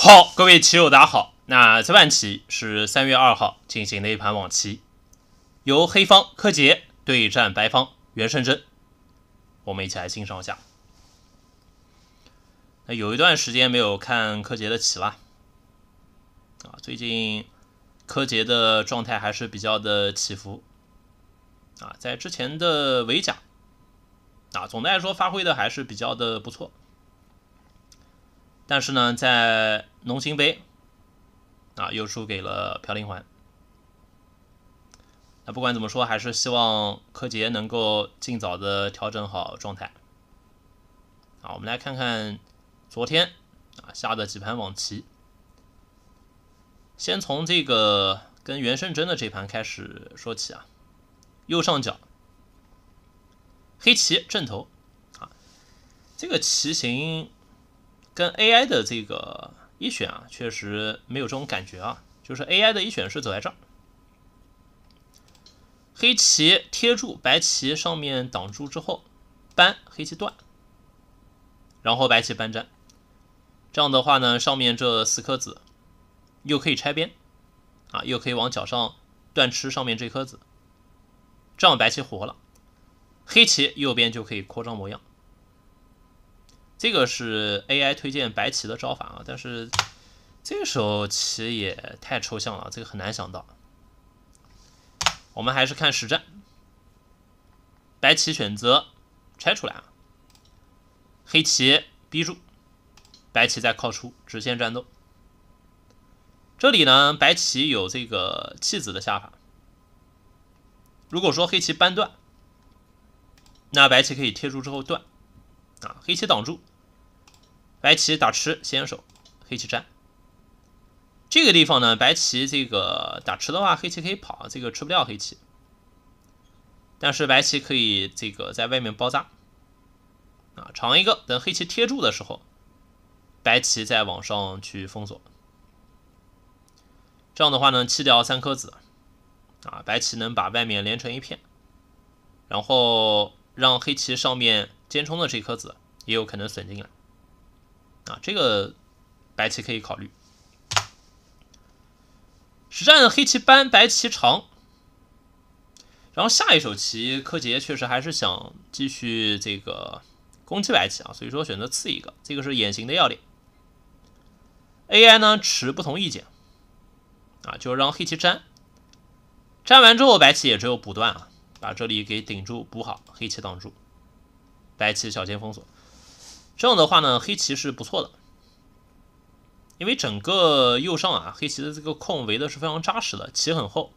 好，各位棋友，大家好。那这盘棋是三月二号进行的一盘网棋，由黑方柯洁对战白方袁胜珍，我们一起来欣赏一下。那有一段时间没有看柯洁的棋了，啊，最近柯洁的状态还是比较的起伏。啊，在之前的围甲，啊，总的来说发挥的还是比较的不错。但是呢，在农心杯，啊，又输给了朴廷桓。那不管怎么说，还是希望柯洁能够尽早的调整好状态。啊，我们来看看昨天，啊下的几盘网棋。先从这个跟袁胜珍的这盘开始说起啊。右上角，黑棋正头啊，这个棋形。跟 AI 的这个一选啊，确实没有这种感觉啊。就是 AI 的一选是走在这儿，黑棋贴住白棋上面挡住之后，搬黑棋断，然后白棋搬粘。这样的话呢，上面这四颗子又可以拆边啊，又可以往角上断吃上面这颗子，这样白棋活了，黑棋右边就可以扩张模样。这个是 AI 推荐白棋的招法啊，但是这个时候棋也太抽象了，这个很难想到。我们还是看实战，白棋选择拆出来啊，黑棋逼住，白棋再靠出直线战斗。这里呢，白棋有这个弃子的下法。如果说黑棋扳断，那白棋可以贴住之后断。啊，黑棋挡住，白棋打吃先手，黑棋粘。这个地方呢，白棋这个打吃的话，黑棋可以跑，这个吃不掉黑棋。但是白棋可以这个在外面包扎，啊，长一个，等黑棋贴住的时候，白棋再往上去封锁。这样的话呢，弃掉三颗子，啊，白棋能把外面连成一片，然后让黑棋上面。尖冲的这颗子也有可能损进来，啊，这个白棋可以考虑。实战黑棋扳，白棋长，然后下一手棋柯洁确实还是想继续这个攻击白棋啊，所以说选择刺一个，这个是眼形的要点。AI 呢持不同意见，啊，就是让黑棋粘，粘完之后白棋也只有补断啊，把这里给顶住补好，黑棋挡住。白棋小尖封锁，这样的话呢，黑棋是不错的，因为整个右上啊，黑棋的这个空围的是非常扎实的，棋很厚，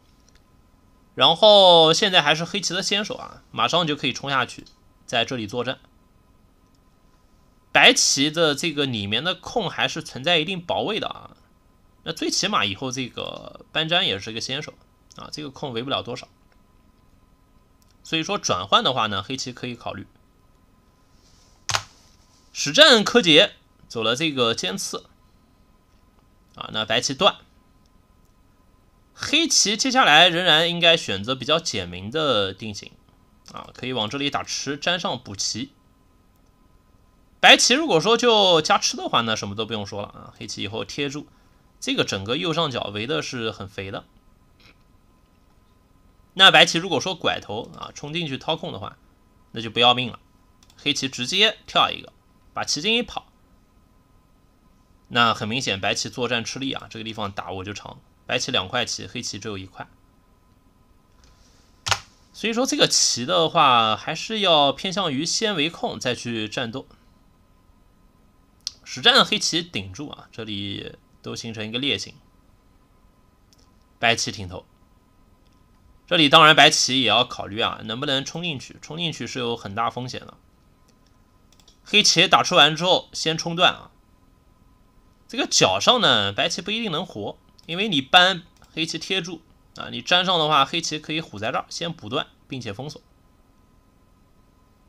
然后现在还是黑棋的先手啊，马上就可以冲下去，在这里作战。白棋的这个里面的空还是存在一定保卫的啊，那最起码以后这个搬粘也是一个先手啊，这个空围不了多少，所以说转换的话呢，黑棋可以考虑。实战柯洁走了这个尖刺，啊，那白棋断，黑棋接下来仍然应该选择比较简明的定型，啊，可以往这里打吃粘上补棋。白棋如果说就加吃的话，那什么都不用说了啊，黑棋以后贴住，这个整个右上角围的是很肥的。那白棋如果说拐头啊冲进去掏空的话，那就不要命了，黑棋直接跳一个。把棋筋一跑，那很明显白棋作战吃力啊。这个地方打我就成白棋两块棋，黑棋只有一块。所以说这个棋的话，还是要偏向于先围控再去战斗。实战黑棋顶住啊，这里都形成一个裂形，白棋挺头。这里当然白棋也要考虑啊，能不能冲进去？冲进去是有很大风险的。黑棋打出完之后，先冲断啊。这个角上呢，白棋不一定能活，因为你搬黑棋贴住啊，你粘上的话，黑棋可以虎在这儿，先不断并且封锁。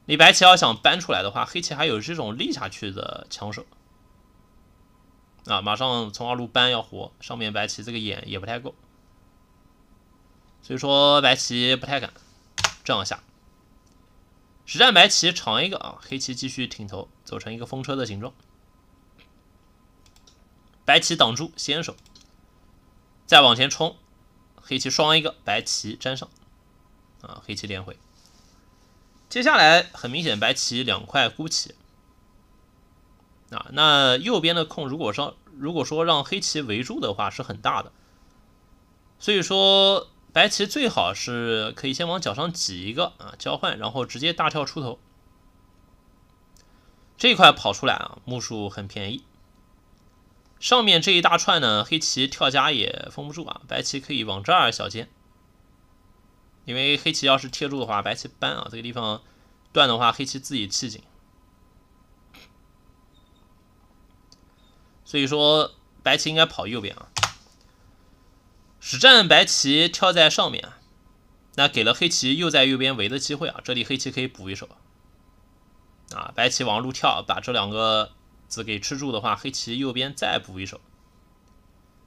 你白棋要想搬出来的话，黑棋还有这种立下去的抢手啊，马上从二路搬要活，上面白棋这个眼也不太够，所以说白棋不太敢这样下。实战白棋长一个啊，黑棋继续挺头，走成一个风车的形状。白棋挡住，先手，再往前冲，黑棋双一个，白棋粘上，啊，黑棋连回。接下来很明显，白棋两块孤棋啊，那右边的空，如果说如果说让黑棋围住的话，是很大的，所以说。白棋最好是可以先往角上挤一个啊，交换，然后直接大跳出头，这一块跑出来啊，目数很便宜。上面这一大串呢，黑棋跳家也封不住啊，白棋可以往这儿小尖，因为黑棋要是贴住的话，白棋搬啊，这个地方断的话，黑棋自己气紧，所以说白棋应该跑右边啊。实战白棋跳在上面，那给了黑棋又在右边围的机会啊！这里黑棋可以补一手，啊，白棋往路跳，把这两个子给吃住的话，黑棋右边再补一手，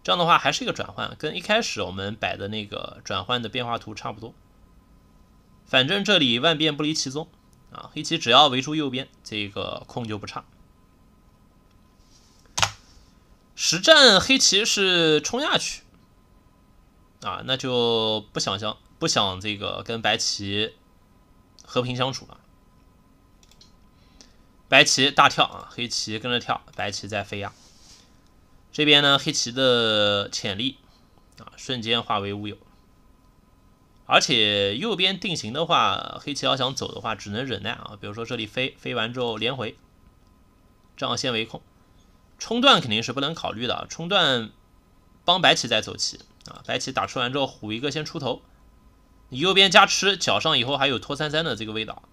这样的话还是一个转换，跟一开始我们摆的那个转换的变化图差不多。反正这里万变不离其宗啊，黑棋只要围住右边这个空就不差。实战黑棋是冲下去。啊，那就不想相，不想这个跟白棋和平相处了。白棋大跳啊，黑棋跟着跳，白棋在飞啊。这边呢，黑棋的潜力啊，瞬间化为乌有。而且右边定型的话，黑棋要想走的话，只能忍耐啊。比如说这里飞，飞完之后连回，这样先围控。冲断肯定是不能考虑的啊，冲断帮白棋再走棋。啊，白棋打出完之后，虎一个先出头，你右边加吃脚上以后还有拖三三的这个味道。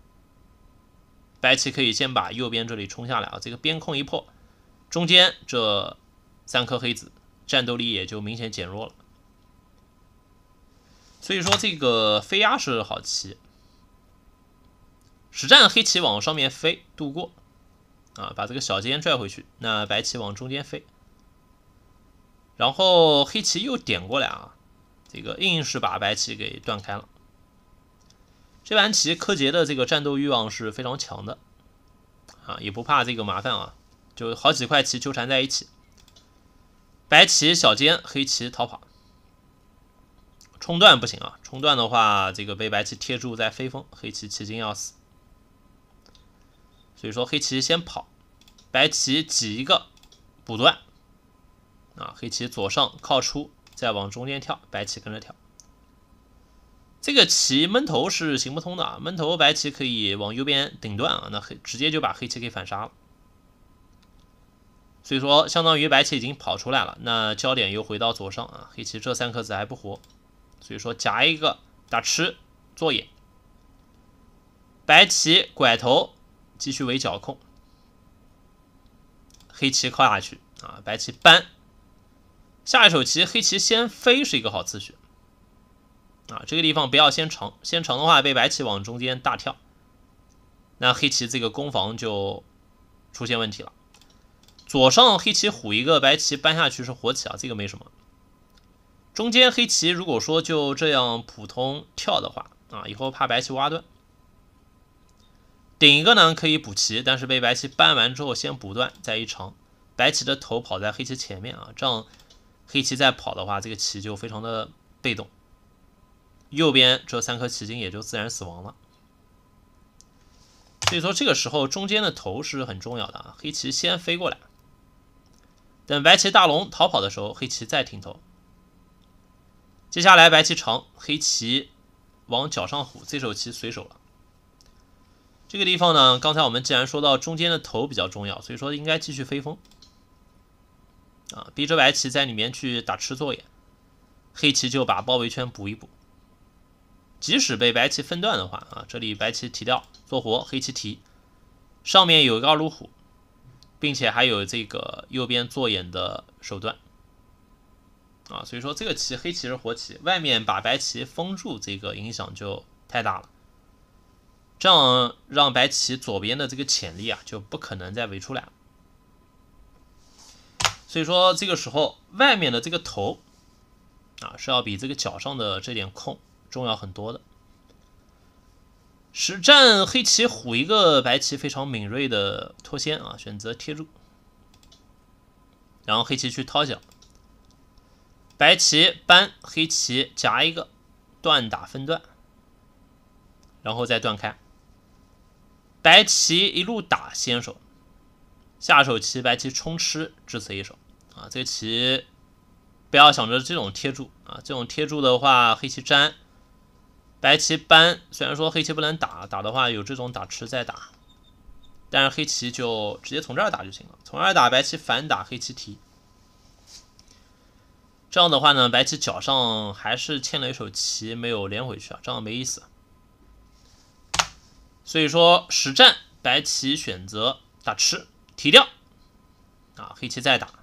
白棋可以先把右边这里冲下来啊，这个边空一破，中间这三颗黑子战斗力也就明显减弱了。所以说这个飞压是好棋，实战黑棋往上面飞渡过，啊，把这个小尖拽回去，那白棋往中间飞。然后黑棋又点过来啊，这个硬是把白棋给断开了。这盘棋柯洁的这个战斗欲望是非常强的啊，也不怕这个麻烦啊，就好几块棋纠缠在一起。白棋小尖，黑棋逃跑，冲断不行啊，冲断的话这个被白棋贴住再飞风，黑棋棋筋要死。所以说黑棋先跑，白棋挤一个补断。啊，黑棋左上靠出，再往中间跳，白棋跟着跳。这个棋闷头是行不通的啊，闷头白棋可以往右边顶断啊，那黑直接就把黑棋给反杀了。所以说，相当于白棋已经跑出来了，那焦点又回到左上啊。黑棋这三颗子还不活，所以说夹一个打吃做眼。白棋拐头继续围角控，黑棋靠下去啊，白棋搬。下一手棋，黑棋先飞是一个好次序啊。这个地方不要先长，先长的话被白棋往中间大跳，那黑棋这个攻防就出现问题了。左上黑棋虎一个，白棋搬下去是活棋啊，这个没什么。中间黑棋如果说就这样普通跳的话啊，以后怕白棋挖断。顶一个呢可以补棋，但是被白棋搬完之后先补断再一长，白棋的头跑在黑棋前面啊，这样。黑棋再跑的话，这个棋就非常的被动，右边这三颗棋筋也就自然死亡了。所以说这个时候中间的头是很重要的啊，黑棋先飞过来，等白棋大龙逃跑的时候，黑棋再停头。接下来白棋长，黑棋往脚上虎，这手棋随手了。这个地方呢，刚才我们既然说到中间的头比较重要，所以说应该继续飞风。啊，逼着白棋在里面去打吃座眼，黑棋就把包围圈补一补。即使被白棋分段的话，啊，这里白棋提掉做活，黑棋提，上面有一个二路虎，并且还有这个右边做眼的手段，啊，所以说这个棋黑棋是活棋，外面把白棋封住，这个影响就太大了。这样让白棋左边的这个潜力啊，就不可能再围出来了。所以说这个时候，外面的这个头啊是要比这个脚上的这点空重要很多的。实战黑棋虎一个白棋非常敏锐的脱先啊，选择贴住，然后黑棋去掏脚，白棋扳，黑棋夹一个断打分段，然后再断开，白棋一路打先手，下手棋白棋冲吃，至此一手。啊，这棋不要想着这种贴住啊，这种贴住的话，黑棋粘，白棋搬。虽然说黑棋不能打，打的话有这种打吃再打，但是黑棋就直接从这儿打就行了，从这儿打，白棋反打，黑棋提。这样的话呢，白棋脚上还是欠了一手棋，没有连回去啊，这样没意思。所以说实战白棋选择打吃提掉，啊，黑棋再打。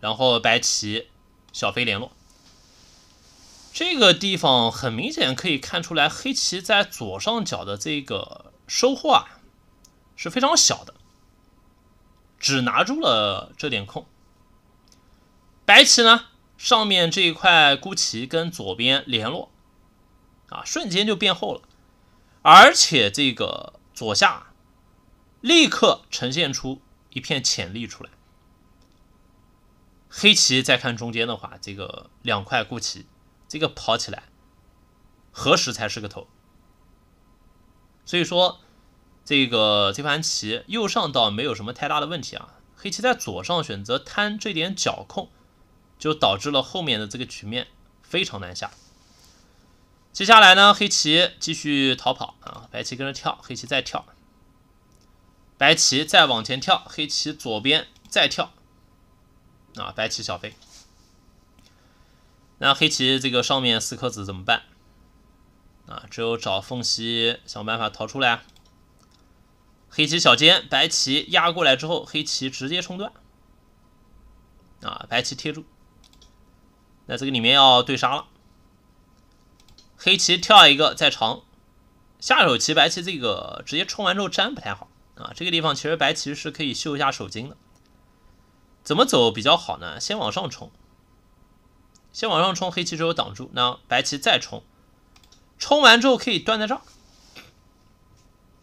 然后白棋小飞联络，这个地方很明显可以看出来，黑棋在左上角的这个收获啊是非常小的，只拿住了这点空。白棋呢上面这一块孤棋跟左边联络，啊瞬间就变厚了，而且这个左下立刻呈现出一片潜力出来。黑棋再看中间的话，这个两块固棋，这个跑起来何时才是个头？所以说这个这盘棋右上倒没有什么太大的问题啊。黑棋在左上选择贪这点角控，就导致了后面的这个局面非常难下。接下来呢，黑棋继续逃跑啊，白棋跟着跳，黑棋再跳，白棋再往前跳，黑棋左边再跳。啊，白棋小飞，那黑棋这个上面四颗子怎么办？啊，只有找缝隙想办法逃出来。黑棋小尖，白棋压过来之后，黑棋直接冲断。啊，白棋贴住，那这个里面要对杀了。黑棋跳一个再长，下手棋白棋这个直接冲完之后粘不太好啊。这个地方其实白棋是可以秀一下手筋的。怎么走比较好呢？先往上冲，先往上冲，黑棋只有挡住，那白棋再冲，冲完之后可以断在这儿，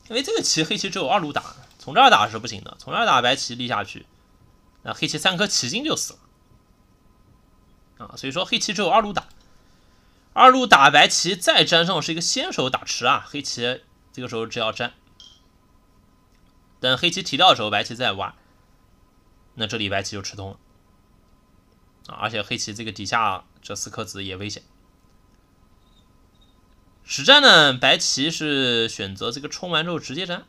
因为这个棋黑棋只有二路打，从这儿打是不行的，从这儿打白棋立下去，那黑棋三颗棋筋就死了，啊，所以说黑棋只有二路打，二路打白棋再粘上是一个先手打吃啊，黑棋这个时候只要粘，等黑棋提掉的时候白棋再挖。那这里白棋就吃通了啊，而且黑棋这个底下这四颗子也危险。实战呢，白棋是选择这个冲完之后直接粘。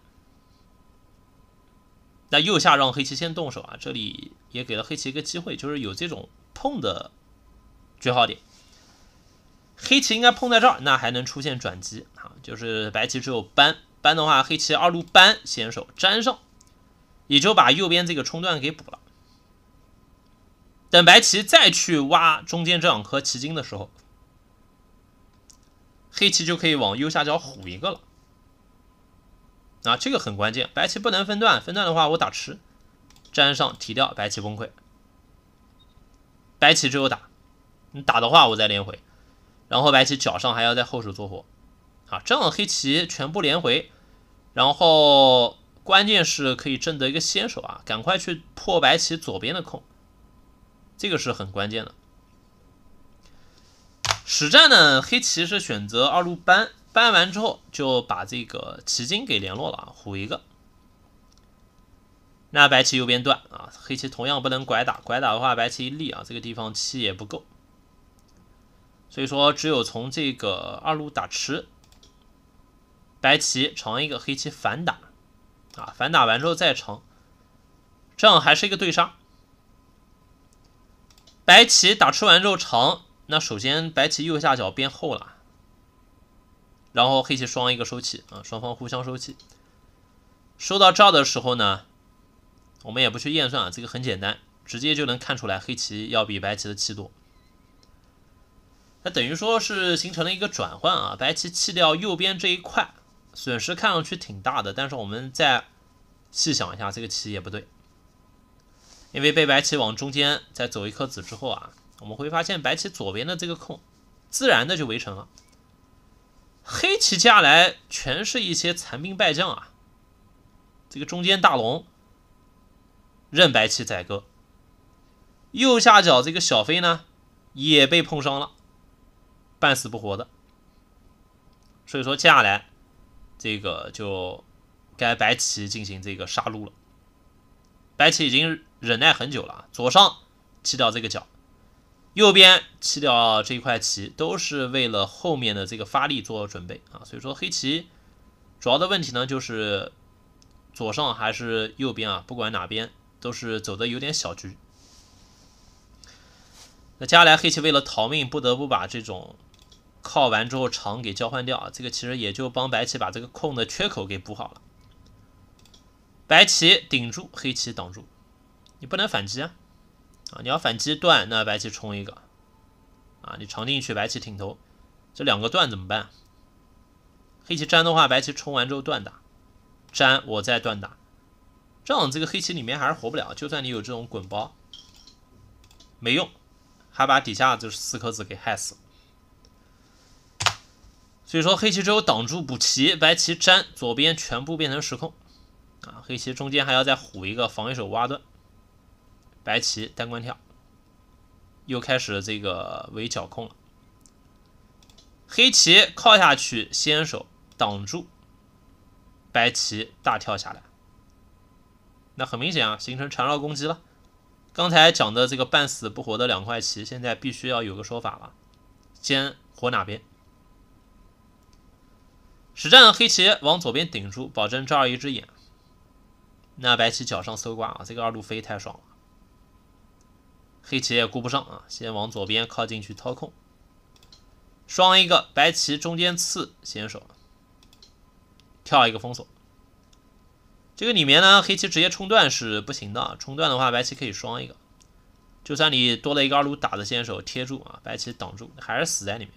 那右下让黑棋先动手啊，这里也给了黑棋一个机会，就是有这种碰的绝好点。黑棋应该碰在这儿，那还能出现转机啊，就是白棋只有搬搬的话，黑棋二路搬先手粘上。也就把右边这个冲段给补了。等白棋再去挖中间这两颗棋筋的时候，黑棋就可以往右下角虎一个了。啊，这个很关键，白棋不能分段，分段的话我打吃，粘上提掉，白棋崩溃。白棋只有打，你打的话我再连回，然后白棋脚上还要在后手做活。啊，这样黑棋全部连回，然后。关键是可以挣得一个先手啊，赶快去破白棋左边的空，这个是很关键的。实战呢，黑棋是选择二路搬，搬完之后就把这个棋筋给联络了啊，虎一个。那白棋右边断啊，黑棋同样不能拐打，拐打的话白棋一立啊，这个地方气也不够，所以说只有从这个二路打吃，白棋长一个，黑棋反打。啊，反打完之后再成，这样还是一个对杀。白棋打吃完之后成，那首先白棋右下角变厚了，然后黑棋双一个收气啊，双方互相收气。收到这儿的时候呢，我们也不去验算啊，这个很简单，直接就能看出来黑棋要比白棋的气多。那等于说是形成了一个转换啊，白棋弃掉右边这一块。损失看上去挺大的，但是我们再细想一下，这个棋也不对，因为被白棋往中间再走一颗子之后啊，我们会发现白棋左边的这个空自然的就围成了，黑棋接下来全是一些残兵败将啊，这个中间大龙任白棋宰割，右下角这个小飞呢也被碰伤了，半死不活的，所以说接下来。这个就该白棋进行这个杀戮了。白棋已经忍耐很久了，左上弃掉这个角，右边弃掉这一块棋，都是为了后面的这个发力做准备啊。所以说黑棋主要的问题呢，就是左上还是右边啊，不管哪边都是走的有点小局。那接下来黑棋为了逃命，不得不把这种。靠完之后，长给交换掉啊，这个其实也就帮白棋把这个空的缺口给补好了。白棋顶住，黑棋挡住，你不能反击啊！啊，你要反击断，那白棋冲一个，啊，你长进去，白棋挺头，这两个断怎么办？黑棋粘的话，白棋冲完之后断打，粘我再断打，这样这个黑棋里面还是活不了。就算你有这种滚包，没用，还把底下就是四颗子给害死。所以说，黑棋只有挡住补棋，白棋粘左边全部变成失控啊！黑棋中间还要再虎一个防御手挖断，白棋单关跳，又开始这个围剿控了。黑棋靠下去先手挡住，白棋大跳下来，那很明显啊，形成缠绕攻击了。刚才讲的这个半死不活的两块棋，现在必须要有个说法了，先活哪边？实战黑棋往左边顶住，保证这儿一只眼。那白棋脚上搜刮啊，这个二路飞太爽了。黑棋也顾不上啊，先往左边靠近去掏空，双一个白棋中间刺先手，跳一个封锁。这个里面呢，黑棋直接冲断是不行的，冲断的话白棋可以双一个。就算你多了一个二路打的先手贴住啊，白棋挡住还是死在里面。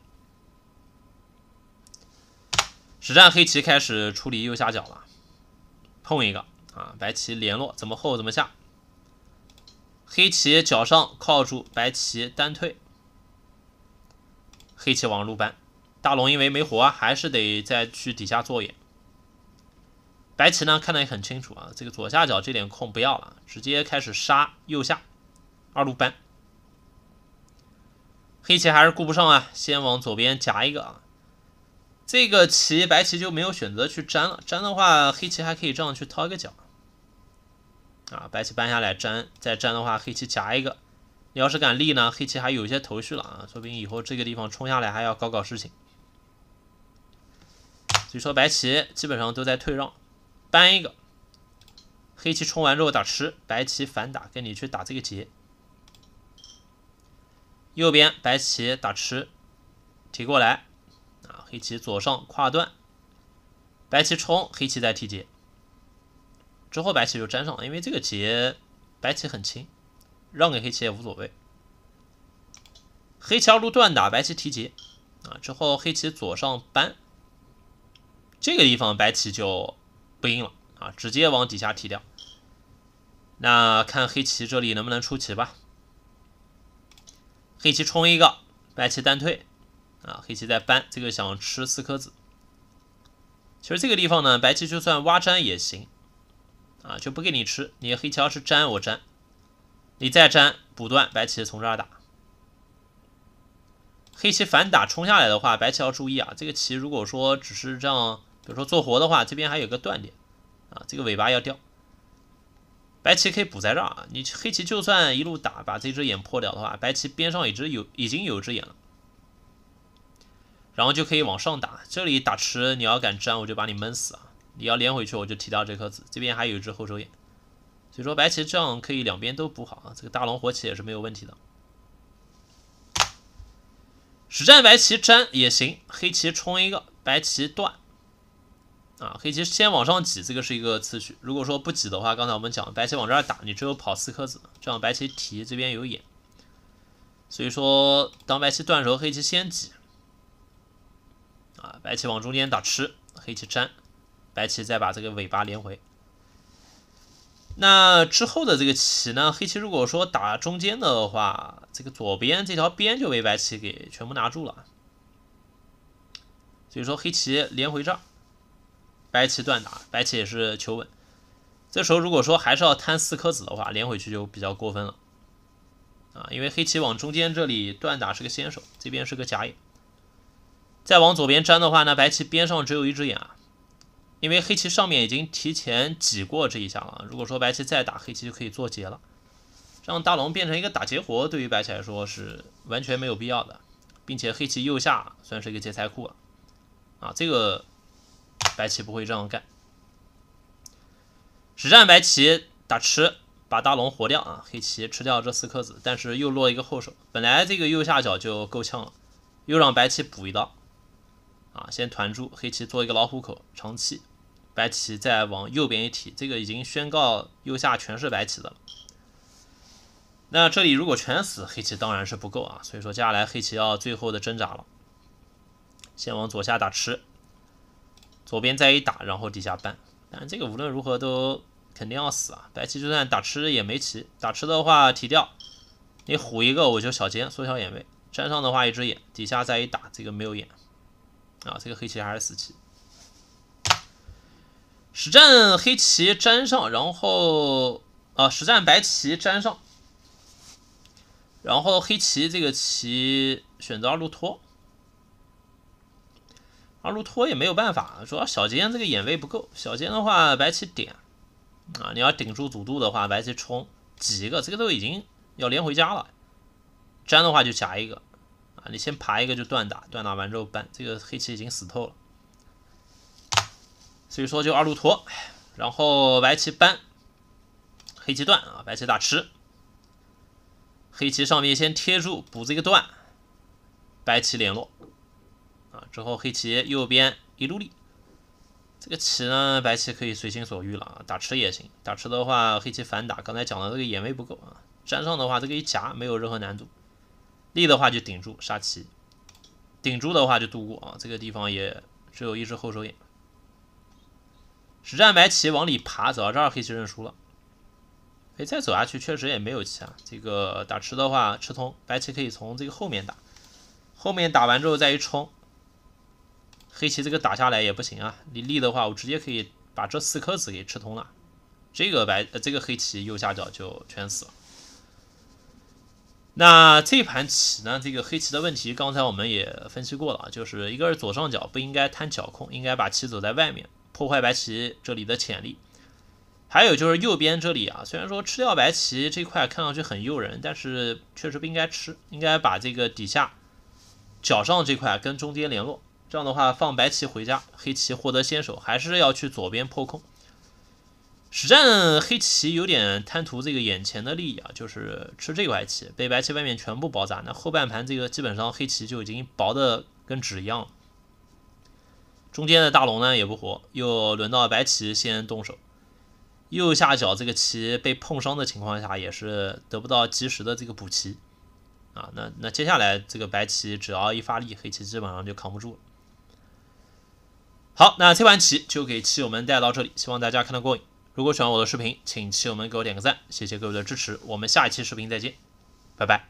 只战黑棋开始处理右下角了，碰一个啊！白棋联络怎么后怎么下，黑棋角上靠住，白棋单退，黑棋往路搬。大龙因为没活，还是得再去底下做眼。白棋呢看得也很清楚啊，这个左下角这点空不要了，直接开始杀右下二路搬。黑棋还是顾不上啊，先往左边夹一个啊！这个棋白棋就没有选择去粘了，粘的话黑棋还可以这样去掏一个角，啊，白棋搬下来粘，再粘的话黑棋夹一个。你要是敢立呢，黑棋还有一些头绪了啊，说不定以后这个地方冲下来还要搞搞事情。所以说白棋基本上都在退让，搬一个，黑棋冲完之后打吃，白棋反打跟你去打这个劫。右边白棋打吃，提过来。黑棋左上跨断，白棋冲，黑棋再提劫，之后白棋就粘上了，因为这个劫白棋很轻，让给黑棋也无所谓。黑棋二路断打，白棋提劫啊，之后黑棋左上扳，这个地方白棋就不硬了啊，直接往底下提掉。那看黑棋这里能不能出棋吧。黑棋冲一个，白棋单退。啊，黑棋在搬，这个想吃四颗子。其实这个地方呢，白棋就算挖粘也行，啊，就不给你吃。你黑棋要是粘我粘，你再粘补断，白棋从这儿打。黑棋反打冲下来的话，白棋要注意啊，这个棋如果说只是这样，比如说做活的话，这边还有个断点，啊，这个尾巴要掉。白棋可以补在这儿啊，你黑棋就算一路打把这只眼破掉的话，白棋边上已经有已经有只眼了。然后就可以往上打，这里打吃你要敢粘，我就把你闷死啊！你要连回去，我就提掉这颗子。这边还有一只后手眼，所以说白棋这样可以两边都补好啊，这个大龙活起也是没有问题的。实战白棋粘也行，黑棋冲一个，白棋断啊，黑棋先往上挤，这个是一个次序。如果说不挤的话，刚才我们讲白棋往这儿打，你只有跑四颗子，这样白棋提这边有眼，所以说当白棋断时候，黑棋先挤。啊，白棋往中间打吃，黑棋粘，白棋再把这个尾巴连回。那之后的这个棋呢？黑棋如果说打中间的话，这个左边这条边就被白棋给全部拿住了。所以说黑棋连回这儿，白棋断打，白棋也是求稳。这时候如果说还是要贪四颗子的话，连回去就比较过分了。啊，因为黑棋往中间这里断打是个先手，这边是个假眼。再往左边粘的话呢，白棋边上只有一只眼啊，因为黑棋上面已经提前挤过这一下了。如果说白棋再打黑棋，就可以做劫了，让大龙变成一个打劫活，对于白棋来说是完全没有必要的，并且黑棋右下算是一个劫财库了啊，这个白棋不会这样干。实战白棋打吃，把大龙活掉啊，黑棋吃掉这四颗子，但是又落一个后手，本来这个右下角就够呛了，又让白棋补一刀。先团住黑棋，做一个老虎口长气，白棋再往右边一提，这个已经宣告右下全是白棋的了。那这里如果全死，黑棋当然是不够啊，所以说接下来黑棋要最后的挣扎了。先往左下打吃，左边再一打，然后底下搬，但这个无论如何都肯定要死啊。白棋就算打吃也没棋，打吃的话提掉，你虎一个我就小尖缩小眼位，粘上的话一只眼，底下再一打，这个没有眼。啊，这个黑棋还是死棋。实战黑棋粘上，然后啊，实战白棋粘上，然后黑棋这个棋选择二路拖，二路拖也没有办法，主要小尖这个眼位不够。小尖的话，白棋点啊，你要顶住阻度的话，白棋冲挤一个，这个都已经要连回家了。粘的话就夹一个。你先爬一个就断打，断打完之后搬这个黑棋已经死透了，所以说就二路驼，然后白棋搬，黑棋断啊，白棋打吃，黑棋上面先贴住补这个断，白棋联络啊，之后黑棋右边一路立，这个棋呢白棋可以随心所欲了啊，打吃也行，打吃的话黑棋反打，刚才讲的这个眼位不够啊，粘上的话这个一夹没有任何难度。立的话就顶住杀棋，顶住的话就度过啊。这个地方也只有一只后手眼。实战白棋往里爬，走到这儿黑棋认输了。以再走下去确实也没有棋啊。这个打吃的话吃通，白棋可以从这个后面打，后面打完之后再一冲，黑棋这个打下来也不行啊。你立的话，我直接可以把这四颗子给吃通了。这个白呃这个黑棋右下角就全死了。那这盘棋呢？这个黑棋的问题，刚才我们也分析过了啊，就是一个是左上角不应该贪角控，应该把棋走在外面，破坏白棋这里的潜力；还有就是右边这里啊，虽然说吃掉白棋这块看上去很诱人，但是确实不应该吃，应该把这个底下角上这块跟中间联络，这样的话放白棋回家，黑棋获得先手，还是要去左边破空。实战黑棋有点贪图这个眼前的利益啊，就是吃这块棋，被白棋外面全部包扎。那后半盘这个基本上黑棋就已经薄的跟纸一样，中间的大龙呢也不活，又轮到白棋先动手。右下角这个棋被碰伤的情况下，也是得不到及时的这个补棋啊。那那接下来这个白棋只要一发力，黑棋基本上就扛不住。好，那这盘棋就给棋友们带到这里，希望大家看得过瘾。如果喜欢我的视频，请朋友们给我点个赞，谢谢各位的支持。我们下一期视频再见，拜拜。